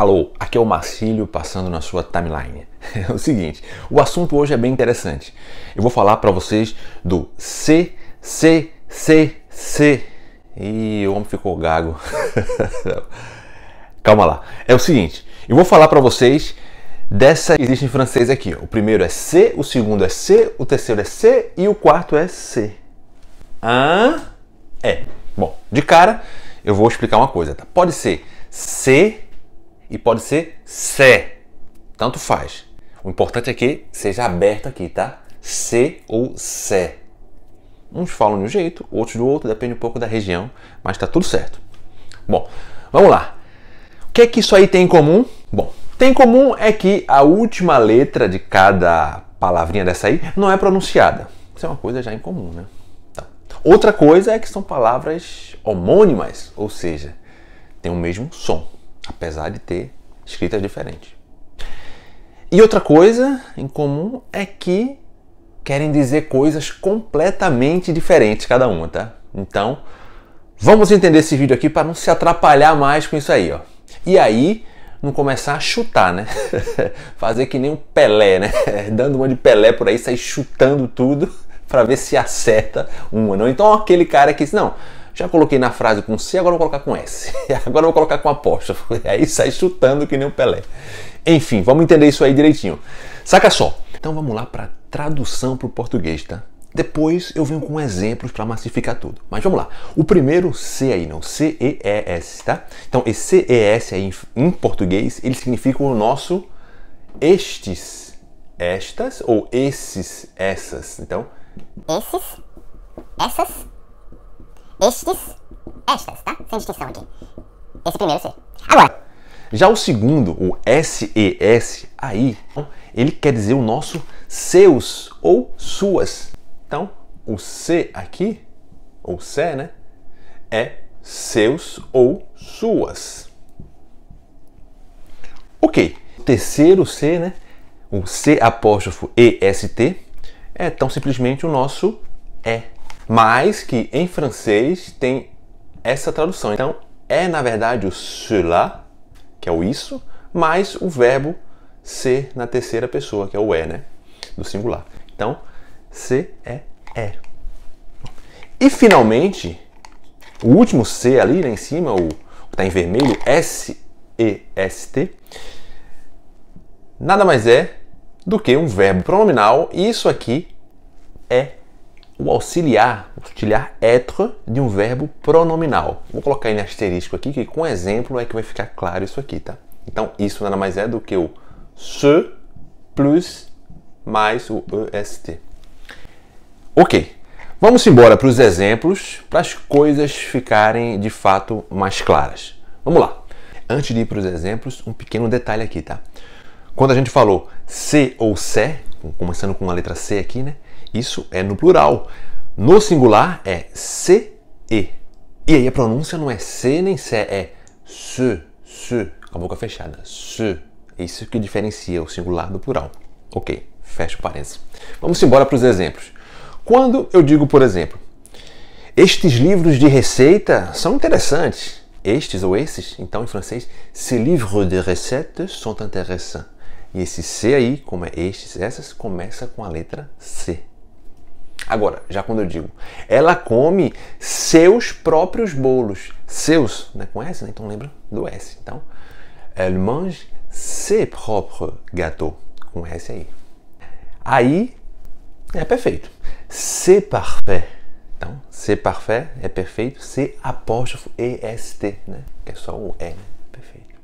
Alô, aqui é o Marcílio passando na sua timeline. É o seguinte, o assunto hoje é bem interessante. Eu vou falar para vocês do c c c c E o homem ficou gago. Calma lá. É o seguinte, eu vou falar para vocês dessa que existe em francês aqui. O primeiro é C, o segundo é C, o terceiro é C e o quarto é C. Ah, é. Bom, de cara eu vou explicar uma coisa, tá? Pode ser C e pode ser se. Tanto faz. O importante é que seja aberto aqui, tá? Se ou se. Uns falam de um jeito, outros do outro, depende um pouco da região, mas está tudo certo. Bom, vamos lá. O que é que isso aí tem em comum? Bom, tem em comum é que a última letra de cada palavrinha dessa aí não é pronunciada. Isso é uma coisa já em comum, né? Tá. Outra coisa é que são palavras homônimas, ou seja, tem o mesmo som apesar de ter escritas diferentes. E outra coisa em comum é que querem dizer coisas completamente diferentes cada uma, tá? Então, vamos entender esse vídeo aqui para não se atrapalhar mais com isso aí, ó. E aí, não começar a chutar, né? Fazer que nem um Pelé, né? Dando uma de Pelé por aí, sair chutando tudo para ver se acerta uma, não. Então, aquele cara que diz, não, já coloquei na frase com C, agora vou colocar com S. Agora vou colocar com apóstrofo. Aí sai chutando que nem o Pelé. Enfim, vamos entender isso aí direitinho. Saca só. Então vamos lá para tradução para o português, tá? Depois eu venho com exemplos para massificar tudo. Mas vamos lá. O primeiro C aí, não? C-E-E-S, tá? Então, esse C-E-S aí em português, ele significa o nosso estes, estas ou esses, essas. Então, esses, essas estes, estas, tá? Sem distinção aqui. Esse primeiro C. Agora. Já o segundo, o SES, aí, ele quer dizer o nosso seus ou suas. Então, o C aqui, ou C, né? É seus ou suas. Ok. O terceiro C, né? O C apóstrofo EST é tão simplesmente o nosso é mas que em francês tem essa tradução. Então é na verdade o cela, que é o isso, mais o verbo ser na terceira pessoa, que é o é, né? Do singular. Então, "ser é é. E finalmente, o último C ali, lá né, em cima, o que está em vermelho, S-E-S-T, nada mais é do que um verbo pronominal. E isso aqui é o auxiliar, o auxiliar être de um verbo pronominal. Vou colocar em asterisco aqui, que com exemplo é que vai ficar claro isso aqui, tá? Então, isso nada mais é do que o se plus mais o est. Ok, vamos embora para os exemplos, para as coisas ficarem de fato mais claras. Vamos lá. Antes de ir para os exemplos, um pequeno detalhe aqui, tá? Quando a gente falou se ou se, começando com a letra C aqui, né? Isso é no plural. No singular é se e. E aí a pronúncia não é se nem se, é se, se, com a boca fechada. Se. É isso que diferencia o singular do plural. Ok, fecha parênteses. Vamos embora para os exemplos. Quando eu digo, por exemplo, estes livros de receita são interessantes. Estes ou esses, então em francês, ces livres de recettes sont intéressants. E esse C aí, como é estes, essas, começa com a letra C. Agora, já quando eu digo, ela come seus próprios bolos. Seus, né? Com S, né? Então lembra do S. Então, elle mange ses propres gâteaux. Com S aí. Aí é perfeito. C'est parfait. Então, c'est parfait é perfeito. C apóstrofo EST, né? Que é só o E, né? Perfeito.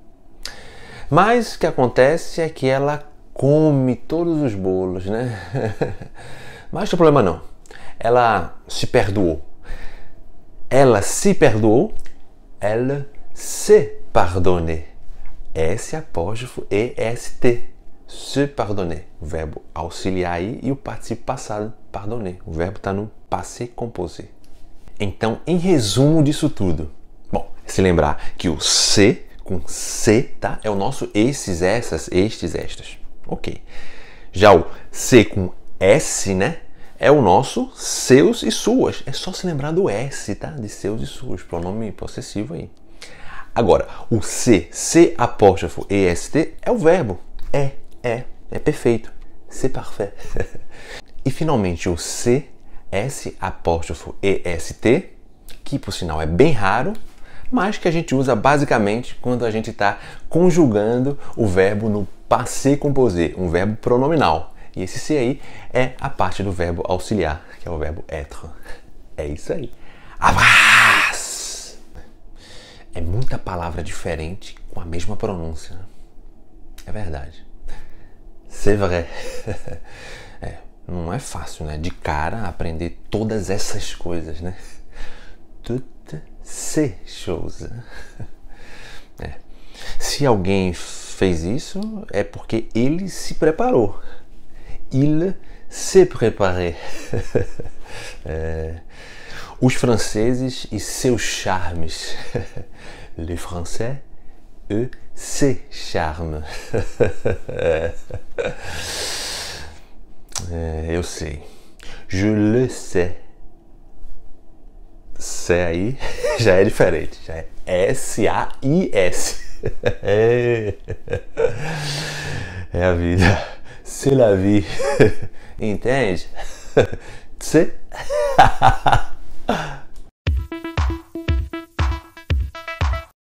Mas o que acontece é que ela come todos os bolos, né? Mas não tem problema não ela se perdoou. Ela se perdoou, ela se pardonne. S apóstrofo EST. Se pardonner, o verbo auxiliar aí e o participio passado, pardonner. O verbo está no passé composé. Então, em resumo disso tudo, bom, se lembrar que o se com C, tá? É o nosso esses, essas, estes, estas. Ok. Já o C com S, né? é o nosso seus e suas. É só se lembrar do S, tá? De seus e suas, pronome possessivo aí. Agora, o C, C apóstrofo EST é o verbo. É, é, é perfeito. C'est parfait. e finalmente o C, S apóstrofo EST, que por sinal é bem raro, mas que a gente usa basicamente quando a gente está conjugando o verbo no passé composé, um verbo pronominal. E esse ser aí é a parte do verbo auxiliar, que é o verbo être. É isso aí. Abraço! É muita palavra diferente com a mesma pronúncia. Né? É verdade. C'est vrai. É, não é fácil, né? De cara aprender todas essas coisas, né? Toutes ces choses. É. Se alguém fez isso, é porque ele se preparou il se préparer. é, euh, os franceses e seus charmes. Les Français e ses charmes. é, eu sei. Je le sais. C'est aí já é diferente. Já é S-A-I-S. é a vida. C'est la vie. Entende? Tse.